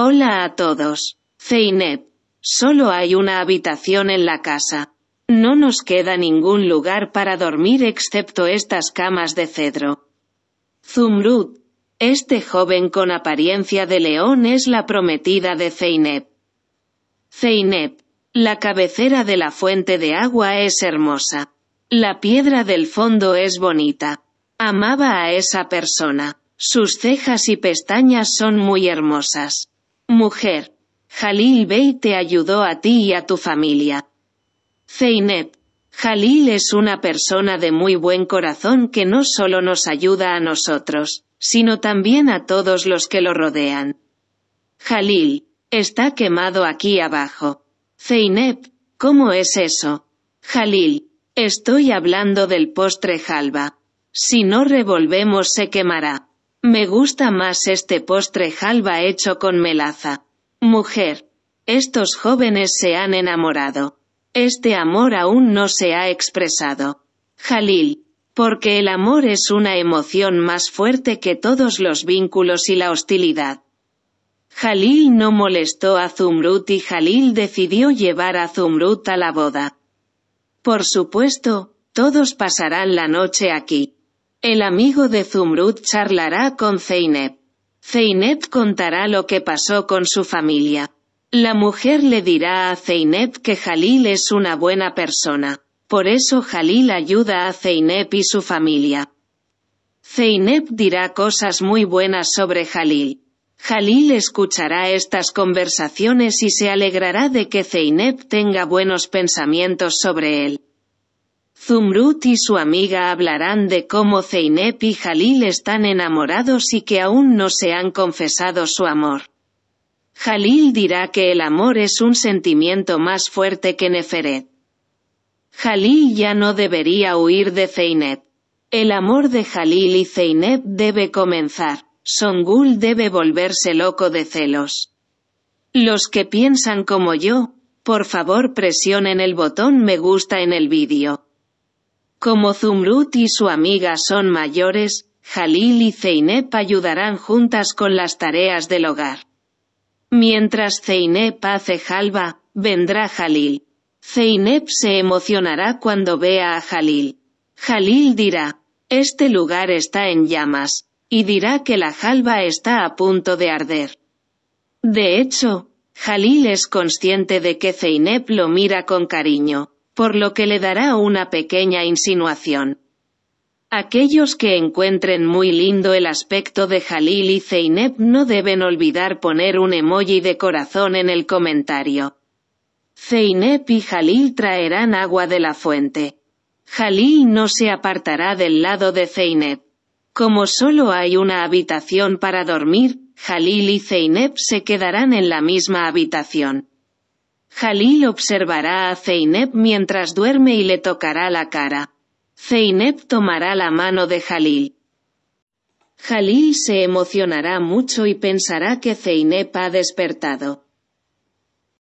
Hola a todos. Zeynep. Solo hay una habitación en la casa. No nos queda ningún lugar para dormir excepto estas camas de cedro. Zumrud. Este joven con apariencia de león es la prometida de Zeynep. Zeynep. La cabecera de la fuente de agua es hermosa. La piedra del fondo es bonita. Amaba a esa persona. Sus cejas y pestañas son muy hermosas. Mujer. Jalil Bey te ayudó a ti y a tu familia. Zeynep. Jalil es una persona de muy buen corazón que no solo nos ayuda a nosotros, sino también a todos los que lo rodean. Jalil. Está quemado aquí abajo. Zeynep. ¿Cómo es eso? Jalil. Estoy hablando del postre halva. Si no revolvemos se quemará. Me gusta más este postre halva hecho con melaza. Mujer. Estos jóvenes se han enamorado. Este amor aún no se ha expresado. Jalil. Porque el amor es una emoción más fuerte que todos los vínculos y la hostilidad. Jalil no molestó a Zumrut y Jalil decidió llevar a Zumrut a la boda. Por supuesto, todos pasarán la noche aquí. El amigo de Zumrud charlará con Zeynep. Zeynep contará lo que pasó con su familia. La mujer le dirá a Zeynep que Jalil es una buena persona. Por eso Jalil ayuda a Zeynep y su familia. Zeynep dirá cosas muy buenas sobre Jalil. Jalil escuchará estas conversaciones y se alegrará de que Zeynep tenga buenos pensamientos sobre él. Zumrut y su amiga hablarán de cómo Zeynep y Jalil están enamorados y que aún no se han confesado su amor. Jalil dirá que el amor es un sentimiento más fuerte que Neferet. Jalil ya no debería huir de Zeynep. El amor de Jalil y Zeynep debe comenzar. Songul debe volverse loco de celos. Los que piensan como yo, por favor presionen el botón me gusta en el vídeo. Como Zumrut y su amiga son mayores, Jalil y Zeynep ayudarán juntas con las tareas del hogar. Mientras Zeynep hace halva, vendrá Jalil. Zeynep se emocionará cuando vea a Jalil. Jalil dirá, este lugar está en llamas, y dirá que la halva está a punto de arder. De hecho, Jalil es consciente de que Zeynep lo mira con cariño, por lo que le dará una pequeña insinuación. Aquellos que encuentren muy lindo el aspecto de Jalil y Zeynep no deben olvidar poner un emoji de corazón en el comentario. Zeynep y Jalil traerán agua de la fuente. Jalil no se apartará del lado de Zeynep. Como solo hay una habitación para dormir, Jalil y Zeynep se quedarán en la misma habitación. Jalil observará a Zeynep mientras duerme y le tocará la cara. Zeynep tomará la mano de Jalil. Jalil se emocionará mucho y pensará que Zeynep ha despertado.